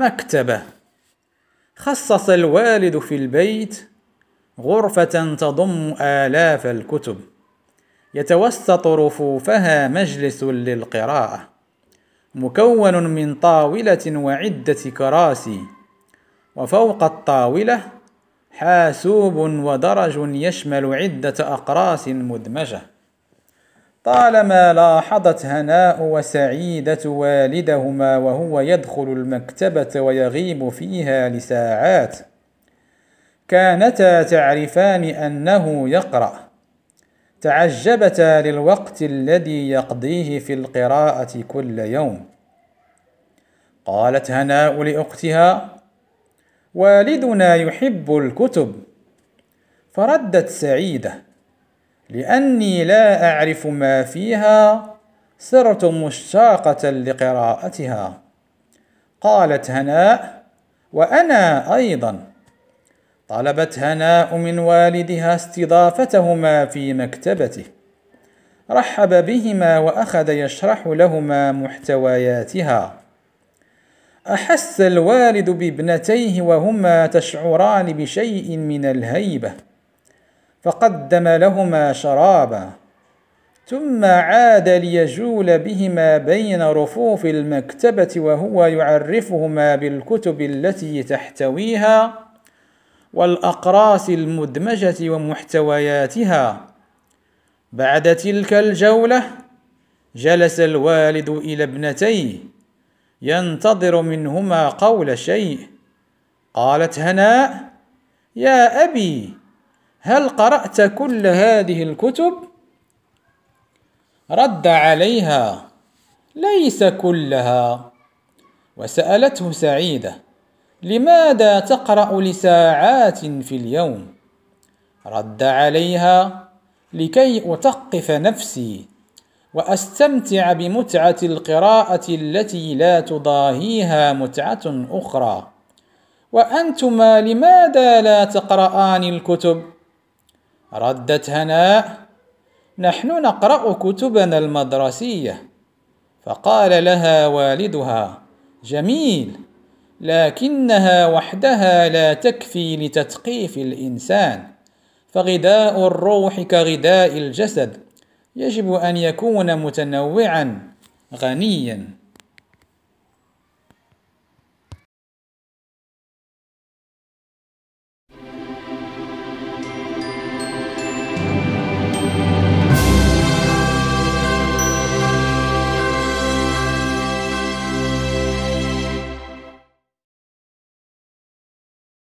مكتبة خصص الوالد في البيت غرفة تضم آلاف الكتب يتوسط رفوفها مجلس للقراءة مكون من طاولة وعدة كراسي وفوق الطاولة حاسوب ودرج يشمل عدة أقراص مدمجة طالما لاحظت هناء وسعيدة والدهما وهو يدخل المكتبة ويغيب فيها لساعات كانتا تعرفان أنه يقرأ تعجبتا للوقت الذي يقضيه في القراءة كل يوم قالت هناء لأختها والدنا يحب الكتب فردت سعيده لأني لا أعرف ما فيها صرت مشتاقة لقراءتها قالت هناء وأنا أيضا طلبت هناء من والدها استضافتهما في مكتبته رحب بهما وأخذ يشرح لهما محتوياتها أحس الوالد بابنتيه وهما تشعران بشيء من الهيبة فقدم لهما شرابا ثم عاد ليجول بهما بين رفوف المكتبة وهو يعرفهما بالكتب التي تحتويها والأقراص المدمجة ومحتوياتها بعد تلك الجولة جلس الوالد إلى ابنتيه ينتظر منهما قول شيء قالت هناء يا أبي هل قرأت كل هذه الكتب؟ رد عليها ليس كلها وسألته سعيدة لماذا تقرأ لساعات في اليوم؟ رد عليها لكي أثقف نفسي وأستمتع بمتعة القراءة التي لا تضاهيها متعة أخرى وأنتما لماذا لا تقرآن الكتب؟ ردت هناء نحن نقرا كتبنا المدرسيه فقال لها والدها جميل لكنها وحدها لا تكفي لتثقيف الانسان فغذاء الروح كغذاء الجسد يجب ان يكون متنوعا غنيا